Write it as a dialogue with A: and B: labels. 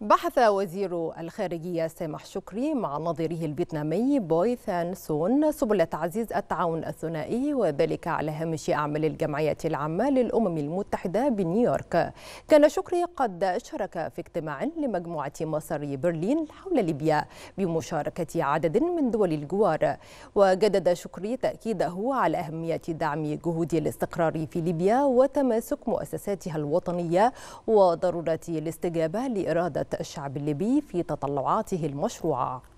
A: بحث وزير الخارجية سامح شكري مع نظيره الفيتنامي بوي ثان سون سبل تعزيز التعاون الثنائي وذلك على هامش أعمال الجمعية العامة للأمم المتحدة بنيويورك كان شكري قد شارك في اجتماع لمجموعة مصر برلين حول ليبيا بمشاركة عدد من دول الجوار وجدد شكري تأكيده على أهمية دعم جهود الاستقرار في ليبيا وتماسك مؤسساتها الوطنية وضرورة الاستجابة لإرادة الشعب الليبي في تطلعاته المشروعه